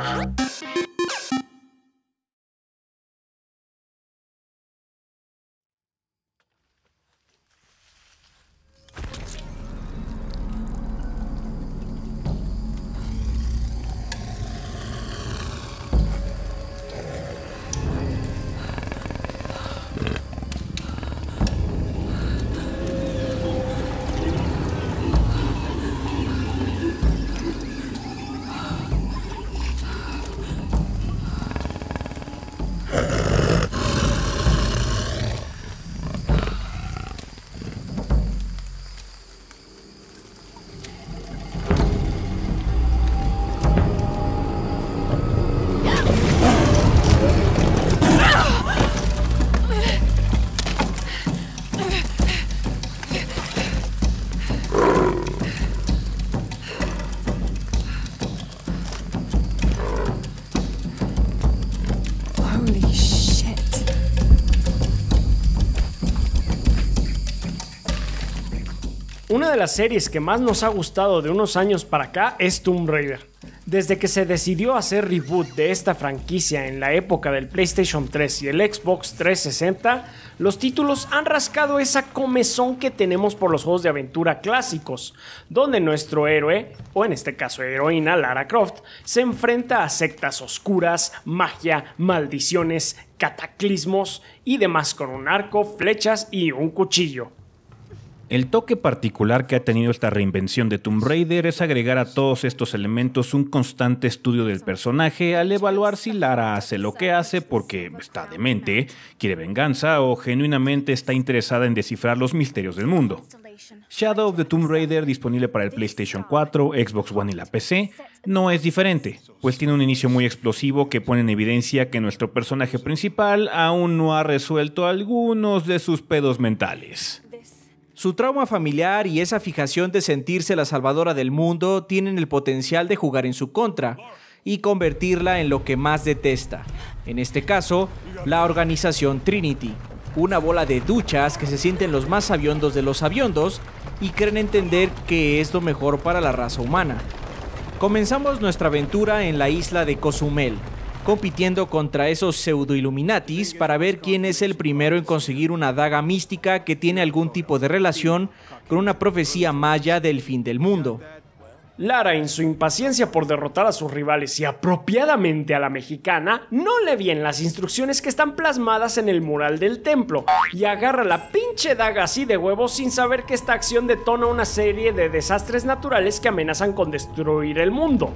Huh? Una de las series que más nos ha gustado de unos años para acá es Tomb Raider. Desde que se decidió hacer reboot de esta franquicia en la época del PlayStation 3 y el Xbox 360, los títulos han rascado esa comezón que tenemos por los juegos de aventura clásicos, donde nuestro héroe, o en este caso heroína Lara Croft, se enfrenta a sectas oscuras, magia, maldiciones, cataclismos y demás con un arco, flechas y un cuchillo. El toque particular que ha tenido esta reinvención de Tomb Raider es agregar a todos estos elementos un constante estudio del personaje al evaluar si Lara hace lo que hace porque está demente, quiere venganza o genuinamente está interesada en descifrar los misterios del mundo. Shadow of the Tomb Raider, disponible para el PlayStation 4, Xbox One y la PC, no es diferente, pues tiene un inicio muy explosivo que pone en evidencia que nuestro personaje principal aún no ha resuelto algunos de sus pedos mentales. Su trauma familiar y esa fijación de sentirse la salvadora del mundo tienen el potencial de jugar en su contra y convertirla en lo que más detesta, en este caso, la organización Trinity, una bola de duchas que se sienten los más sabiondos de los sabiondos y creen entender que es lo mejor para la raza humana. Comenzamos nuestra aventura en la isla de Cozumel, compitiendo contra esos pseudo-illuminatis para ver quién es el primero en conseguir una daga mística que tiene algún tipo de relación con una profecía maya del fin del mundo. Lara, en su impaciencia por derrotar a sus rivales y apropiadamente a la mexicana, no le bien las instrucciones que están plasmadas en el mural del templo y agarra la pinche daga así de huevos sin saber que esta acción detona una serie de desastres naturales que amenazan con destruir el mundo.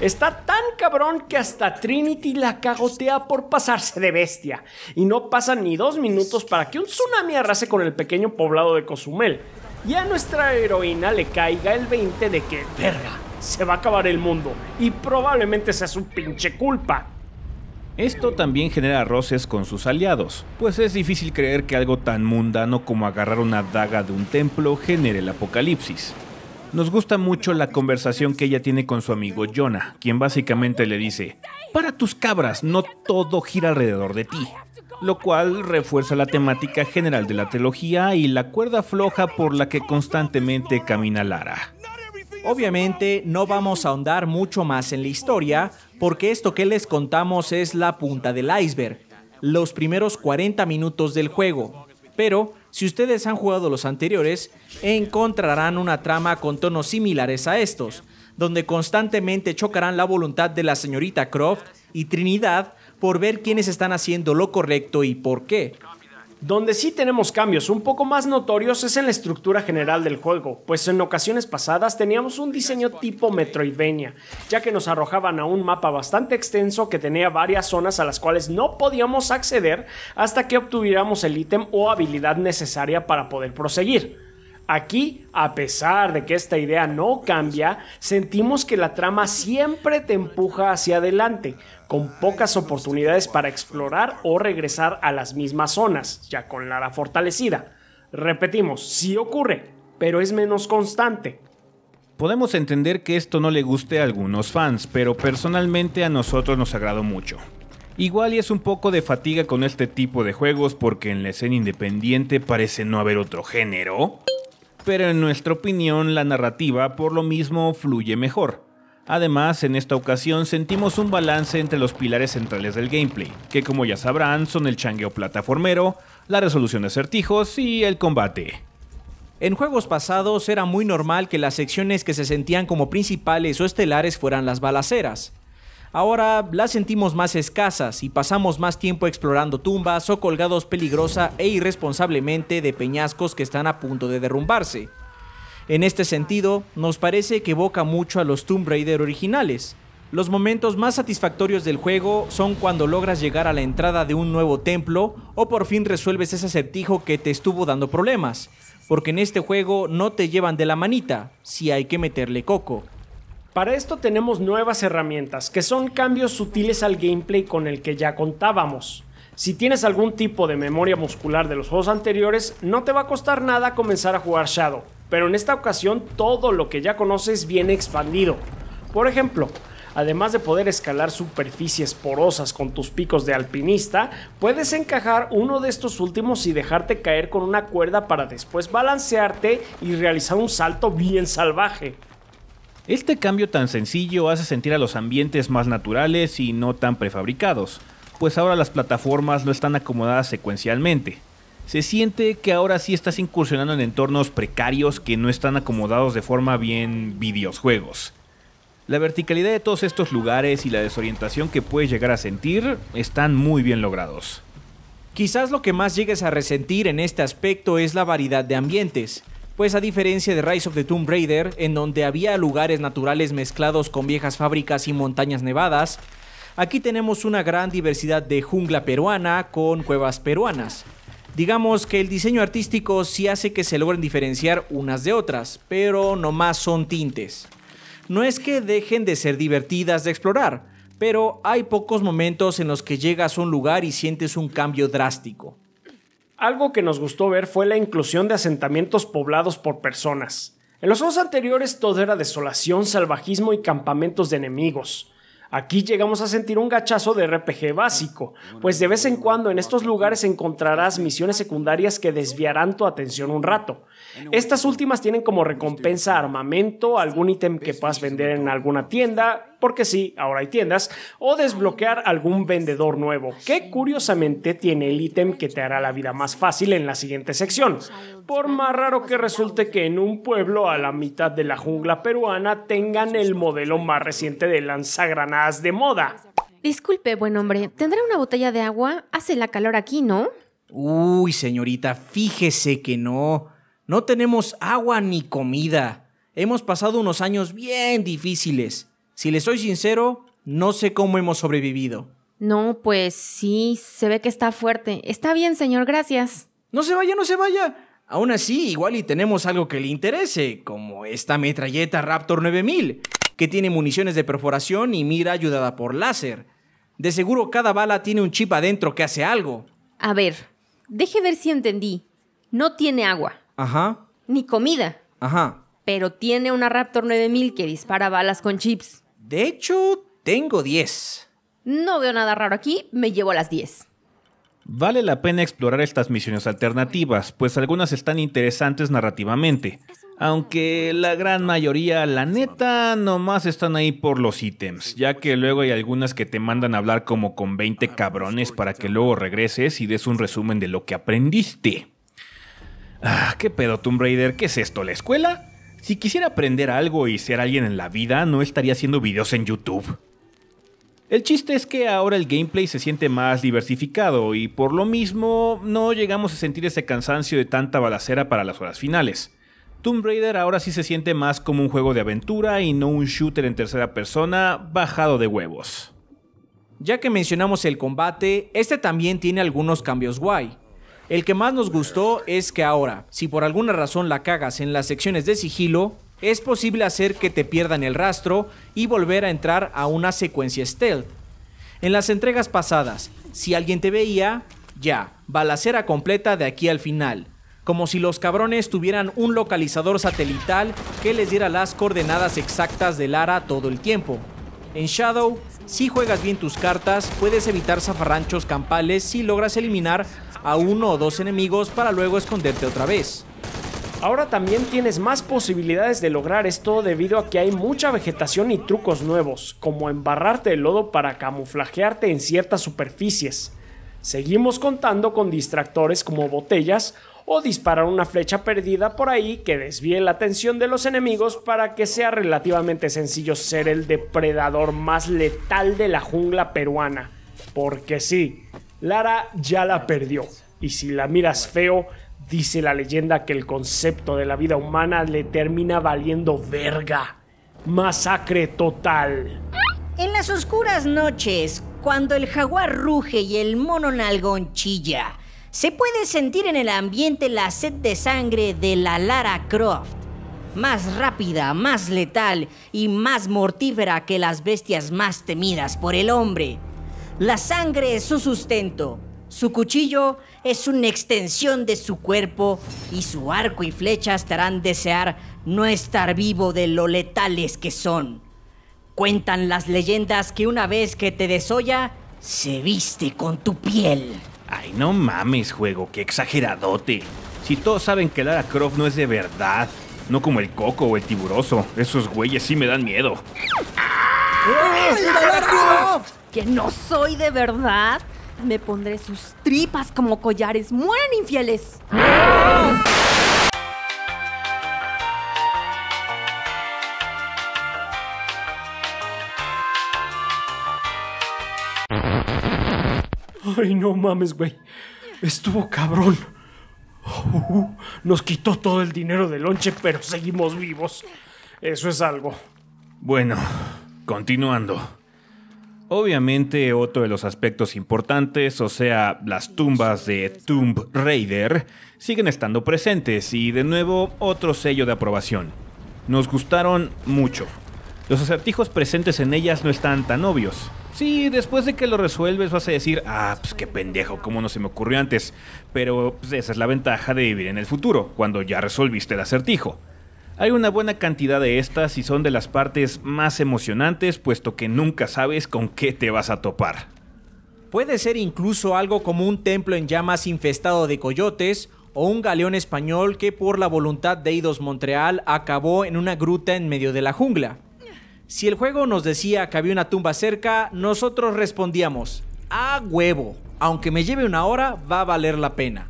Está tan cabrón que hasta Trinity la cagotea por pasarse de bestia y no pasan ni dos minutos para que un tsunami arrase con el pequeño poblado de Cozumel y a nuestra heroína le caiga el 20 de que, verga, se va a acabar el mundo y probablemente sea su pinche culpa. Esto también genera roces con sus aliados, pues es difícil creer que algo tan mundano como agarrar una daga de un templo genere el apocalipsis. Nos gusta mucho la conversación que ella tiene con su amigo Jonah, quien básicamente le dice, para tus cabras, no todo gira alrededor de ti lo cual refuerza la temática general de la trilogía y la cuerda floja por la que constantemente camina Lara. Obviamente no vamos a ahondar mucho más en la historia, porque esto que les contamos es la punta del iceberg, los primeros 40 minutos del juego. Pero si ustedes han jugado los anteriores, encontrarán una trama con tonos similares a estos, donde constantemente chocarán la voluntad de la señorita Croft y Trinidad por ver quiénes están haciendo lo correcto y por qué. Donde sí tenemos cambios un poco más notorios es en la estructura general del juego, pues en ocasiones pasadas teníamos un diseño tipo Metroidvania, ya que nos arrojaban a un mapa bastante extenso que tenía varias zonas a las cuales no podíamos acceder hasta que obtuviéramos el ítem o habilidad necesaria para poder proseguir. Aquí, a pesar de que esta idea no cambia, sentimos que la trama siempre te empuja hacia adelante, con pocas oportunidades para explorar o regresar a las mismas zonas, ya con Lara fortalecida. Repetimos, sí ocurre, pero es menos constante. Podemos entender que esto no le guste a algunos fans, pero personalmente a nosotros nos agradó mucho. Igual y es un poco de fatiga con este tipo de juegos porque en la escena independiente parece no haber otro género pero en nuestra opinión la narrativa por lo mismo fluye mejor. Además, en esta ocasión sentimos un balance entre los pilares centrales del gameplay, que como ya sabrán son el changueo plataformero, la resolución de acertijos y el combate. En juegos pasados era muy normal que las secciones que se sentían como principales o estelares fueran las balaceras, Ahora las sentimos más escasas y pasamos más tiempo explorando tumbas o colgados peligrosa e irresponsablemente de peñascos que están a punto de derrumbarse. En este sentido, nos parece que evoca mucho a los Tomb Raider originales, los momentos más satisfactorios del juego son cuando logras llegar a la entrada de un nuevo templo o por fin resuelves ese acertijo que te estuvo dando problemas, porque en este juego no te llevan de la manita si hay que meterle coco. Para esto tenemos nuevas herramientas, que son cambios sutiles al gameplay con el que ya contábamos. Si tienes algún tipo de memoria muscular de los juegos anteriores, no te va a costar nada comenzar a jugar Shadow, pero en esta ocasión todo lo que ya conoces viene expandido. Por ejemplo, además de poder escalar superficies porosas con tus picos de alpinista, puedes encajar uno de estos últimos y dejarte caer con una cuerda para después balancearte y realizar un salto bien salvaje. Este cambio tan sencillo hace sentir a los ambientes más naturales y no tan prefabricados, pues ahora las plataformas no están acomodadas secuencialmente. Se siente que ahora sí estás incursionando en entornos precarios que no están acomodados de forma bien videojuegos. La verticalidad de todos estos lugares y la desorientación que puedes llegar a sentir están muy bien logrados. Quizás lo que más llegues a resentir en este aspecto es la variedad de ambientes pues a diferencia de Rise of the Tomb Raider, en donde había lugares naturales mezclados con viejas fábricas y montañas nevadas, aquí tenemos una gran diversidad de jungla peruana con cuevas peruanas. Digamos que el diseño artístico sí hace que se logren diferenciar unas de otras, pero no más son tintes. No es que dejen de ser divertidas de explorar, pero hay pocos momentos en los que llegas a un lugar y sientes un cambio drástico algo que nos gustó ver fue la inclusión de asentamientos poblados por personas. En los juegos anteriores todo era desolación, salvajismo y campamentos de enemigos. Aquí llegamos a sentir un gachazo de RPG básico, pues de vez en cuando en estos lugares encontrarás misiones secundarias que desviarán tu atención un rato. Estas últimas tienen como recompensa armamento, algún ítem que puedas vender en alguna tienda porque sí, ahora hay tiendas, o desbloquear algún vendedor nuevo, que curiosamente tiene el ítem que te hará la vida más fácil en la siguiente sección. Por más raro que resulte que en un pueblo a la mitad de la jungla peruana tengan el modelo más reciente de lanzagranadas de moda. Disculpe, buen hombre, ¿tendrá una botella de agua? Hace la calor aquí, ¿no? Uy, señorita, fíjese que no. No tenemos agua ni comida. Hemos pasado unos años bien difíciles. Si le soy sincero, no sé cómo hemos sobrevivido. No, pues sí, se ve que está fuerte. Está bien, señor, gracias. No se vaya, no se vaya. Aún así, igual y tenemos algo que le interese, como esta metralleta Raptor 9000, que tiene municiones de perforación y mira ayudada por láser. De seguro cada bala tiene un chip adentro que hace algo. A ver, deje ver si entendí. No tiene agua. Ajá. Ni comida. Ajá. Pero tiene una Raptor 9000 que dispara balas con chips. De hecho, tengo 10. No veo nada raro aquí, me llevo las 10. Vale la pena explorar estas misiones alternativas, pues algunas están interesantes narrativamente, aunque la gran mayoría, la neta, nomás están ahí por los ítems, ya que luego hay algunas que te mandan a hablar como con 20 cabrones para que luego regreses y des un resumen de lo que aprendiste. Ah, ¿Qué pedo, Tomb Raider? ¿Qué es esto, la escuela? Si quisiera aprender algo y ser alguien en la vida, no estaría haciendo videos en YouTube. El chiste es que ahora el gameplay se siente más diversificado y por lo mismo no llegamos a sentir ese cansancio de tanta balacera para las horas finales. Tomb Raider ahora sí se siente más como un juego de aventura y no un shooter en tercera persona bajado de huevos. Ya que mencionamos el combate, este también tiene algunos cambios guay. El que más nos gustó es que ahora, si por alguna razón la cagas en las secciones de sigilo, es posible hacer que te pierdan el rastro y volver a entrar a una secuencia stealth. En las entregas pasadas, si alguien te veía, ya, balacera completa de aquí al final, como si los cabrones tuvieran un localizador satelital que les diera las coordenadas exactas de Lara todo el tiempo. En Shadow, si juegas bien tus cartas, puedes evitar zafarranchos campales si logras eliminar a uno o dos enemigos para luego esconderte otra vez. Ahora también tienes más posibilidades de lograr esto debido a que hay mucha vegetación y trucos nuevos, como embarrarte de lodo para camuflajearte en ciertas superficies. Seguimos contando con distractores como botellas o disparar una flecha perdida por ahí que desvíe la atención de los enemigos para que sea relativamente sencillo ser el depredador más letal de la jungla peruana. Porque sí, Lara ya la perdió. Y si la miras feo, dice la leyenda que el concepto de la vida humana le termina valiendo verga. Masacre total. En las oscuras noches, cuando el jaguar ruge y el mono nalgón chilla, se puede sentir en el ambiente la sed de sangre de la Lara Croft. Más rápida, más letal y más mortífera que las bestias más temidas por el hombre. La sangre es su sustento. Su cuchillo es una extensión de su cuerpo y su arco y flecha estarán harán desear no estar vivo de lo letales que son. Cuentan las leyendas que una vez que te desolla, se viste con tu piel. Ay, no mames, juego, qué exageradote. Si todos saben que Lara Croft no es de verdad, no como el coco o el tiburoso, esos güeyes sí me dan miedo. Lara Croft! que no soy de verdad, me pondré sus tripas como collares. ¡Mueran infieles! Ay, no mames, güey. Estuvo cabrón. Uh, nos quitó todo el dinero del lonche, pero seguimos vivos. Eso es algo. Bueno, continuando. Obviamente otro de los aspectos importantes, o sea, las tumbas de Tomb Raider, siguen estando presentes y de nuevo otro sello de aprobación. Nos gustaron mucho. Los acertijos presentes en ellas no están tan obvios. Sí, después de que lo resuelves vas a decir, ah, pues qué pendejo, cómo no se me ocurrió antes. Pero pues, esa es la ventaja de vivir en el futuro, cuando ya resolviste el acertijo. Hay una buena cantidad de estas y son de las partes más emocionantes puesto que nunca sabes con qué te vas a topar. Puede ser incluso algo como un templo en llamas infestado de coyotes o un galeón español que por la voluntad de Eidos Montreal acabó en una gruta en medio de la jungla. Si el juego nos decía que había una tumba cerca, nosotros respondíamos, a huevo, aunque me lleve una hora, va a valer la pena.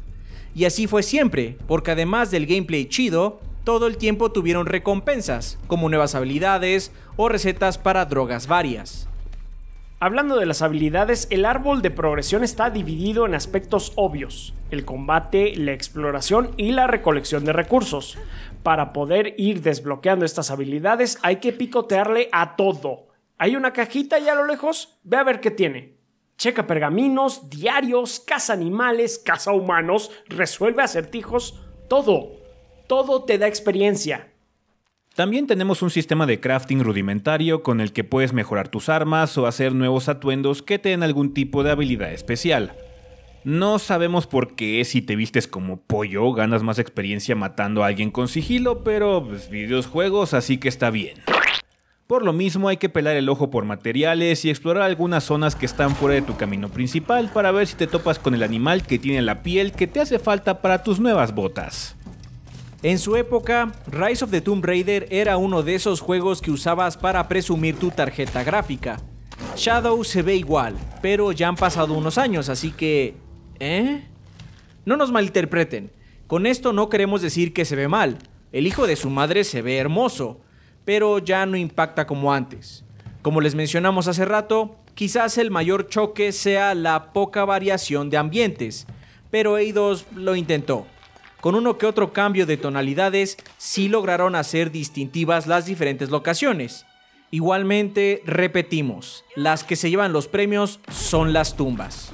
Y así fue siempre, porque además del gameplay chido, todo el tiempo tuvieron recompensas, como nuevas habilidades o recetas para drogas varias. Hablando de las habilidades, el árbol de progresión está dividido en aspectos obvios, el combate, la exploración y la recolección de recursos. Para poder ir desbloqueando estas habilidades hay que picotearle a todo. Hay una cajita ya a lo lejos, ve a ver qué tiene. Checa pergaminos, diarios, caza animales, caza humanos, resuelve acertijos, todo todo te da experiencia. También tenemos un sistema de crafting rudimentario con el que puedes mejorar tus armas o hacer nuevos atuendos que te den algún tipo de habilidad especial. No sabemos por qué si te vistes como pollo ganas más experiencia matando a alguien con sigilo, pero pues, videojuegos así que está bien. Por lo mismo hay que pelar el ojo por materiales y explorar algunas zonas que están fuera de tu camino principal para ver si te topas con el animal que tiene la piel que te hace falta para tus nuevas botas. En su época, Rise of the Tomb Raider era uno de esos juegos que usabas para presumir tu tarjeta gráfica. Shadow se ve igual, pero ya han pasado unos años, así que... ¿Eh? No nos malinterpreten, con esto no queremos decir que se ve mal, el hijo de su madre se ve hermoso, pero ya no impacta como antes. Como les mencionamos hace rato, quizás el mayor choque sea la poca variación de ambientes, pero Eidos lo intentó con uno que otro cambio de tonalidades, sí lograron hacer distintivas las diferentes locaciones. Igualmente, repetimos, las que se llevan los premios son las tumbas.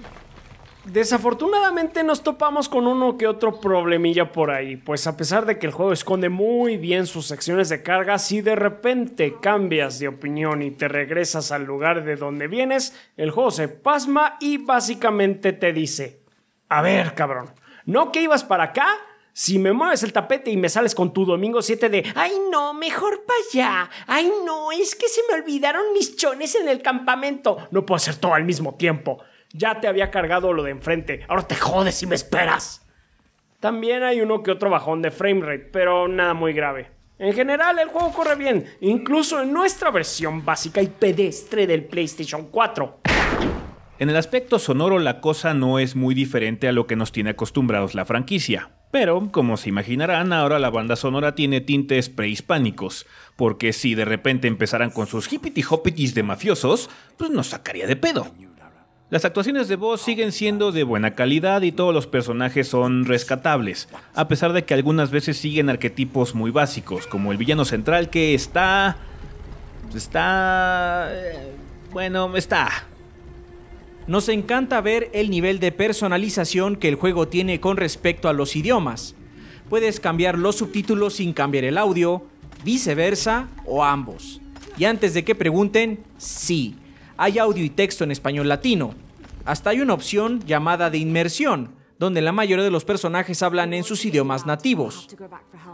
Desafortunadamente nos topamos con uno que otro problemilla por ahí, pues a pesar de que el juego esconde muy bien sus secciones de carga, si de repente cambias de opinión y te regresas al lugar de donde vienes, el juego se pasma y básicamente te dice, a ver cabrón, ¿no que ibas para acá? Si me mueves el tapete y me sales con tu domingo 7 de, ay no, mejor para allá, ay no, es que se me olvidaron mis chones en el campamento, no puedo hacer todo al mismo tiempo. Ya te había cargado lo de enfrente, ahora te jodes y me esperas. También hay uno que otro bajón de framerate, pero nada muy grave. En general, el juego corre bien, incluso en nuestra versión básica y pedestre del PlayStation 4. En el aspecto sonoro, la cosa no es muy diferente a lo que nos tiene acostumbrados la franquicia. Pero, como se imaginarán, ahora la banda sonora tiene tintes prehispánicos, porque si de repente empezaran con sus hippity hoppities de mafiosos, pues nos sacaría de pedo. Las actuaciones de voz siguen siendo de buena calidad y todos los personajes son rescatables, a pesar de que algunas veces siguen arquetipos muy básicos, como el villano central que está... está... Eh, bueno, está nos encanta ver el nivel de personalización que el juego tiene con respecto a los idiomas. Puedes cambiar los subtítulos sin cambiar el audio, viceversa o ambos. Y antes de que pregunten, sí, hay audio y texto en español latino. Hasta hay una opción llamada de inmersión, donde la mayoría de los personajes hablan en sus idiomas nativos.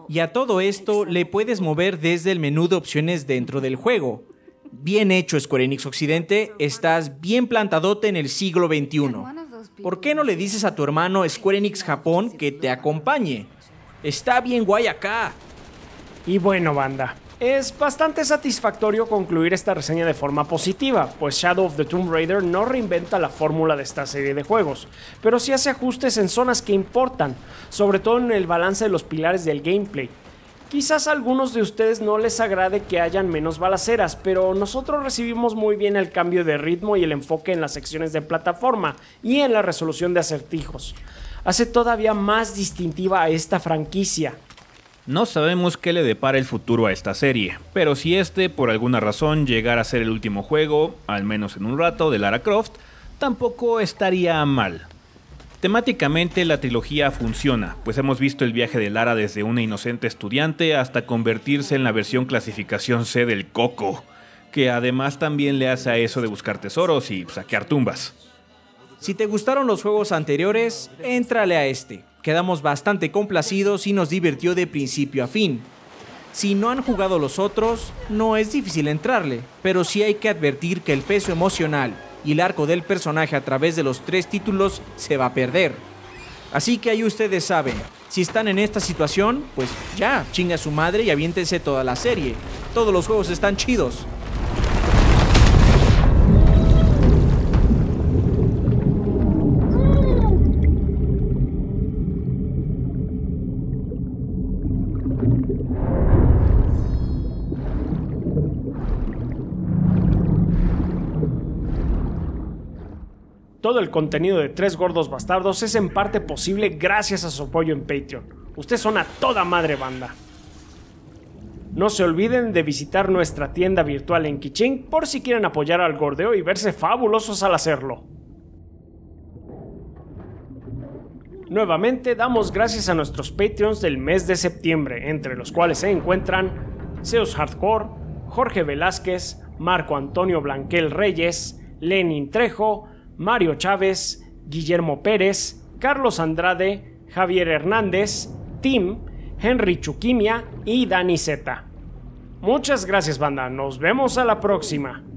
Y a todo esto le puedes mover desde el menú de opciones dentro del juego, Bien hecho, Square Enix Occidente, estás bien plantadote en el siglo XXI. ¿Por qué no le dices a tu hermano Square Enix Japón que te acompañe? Está bien guay acá. Y bueno, banda, es bastante satisfactorio concluir esta reseña de forma positiva, pues Shadow of the Tomb Raider no reinventa la fórmula de esta serie de juegos, pero sí hace ajustes en zonas que importan, sobre todo en el balance de los pilares del gameplay, Quizás a algunos de ustedes no les agrade que hayan menos balaceras, pero nosotros recibimos muy bien el cambio de ritmo y el enfoque en las secciones de plataforma y en la resolución de acertijos. Hace todavía más distintiva a esta franquicia. No sabemos qué le depara el futuro a esta serie, pero si este por alguna razón llegara a ser el último juego, al menos en un rato, de Lara Croft, tampoco estaría mal. Temáticamente la trilogía funciona, pues hemos visto el viaje de Lara desde una inocente estudiante hasta convertirse en la versión clasificación C del Coco, que además también le hace a eso de buscar tesoros y saquear tumbas. Si te gustaron los juegos anteriores, éntrale a este. Quedamos bastante complacidos y nos divirtió de principio a fin. Si no han jugado los otros, no es difícil entrarle, pero sí hay que advertir que el peso emocional, y el arco del personaje a través de los tres títulos se va a perder. Así que ahí ustedes saben, si están en esta situación, pues ya, chinga su madre y aviéntense toda la serie. Todos los juegos están chidos. el contenido de Tres Gordos Bastardos es en parte posible gracias a su apoyo en Patreon. Ustedes son a toda madre banda. No se olviden de visitar nuestra tienda virtual en Kiching por si quieren apoyar al gordeo y verse fabulosos al hacerlo. Nuevamente damos gracias a nuestros Patreons del mes de septiembre, entre los cuales se encuentran Zeus Hardcore, Jorge Velázquez, Marco Antonio Blanquel Reyes, Lenin Trejo, Mario Chávez, Guillermo Pérez, Carlos Andrade, Javier Hernández, Tim, Henry Chuquimia y Dani Z. Muchas gracias banda, nos vemos a la próxima.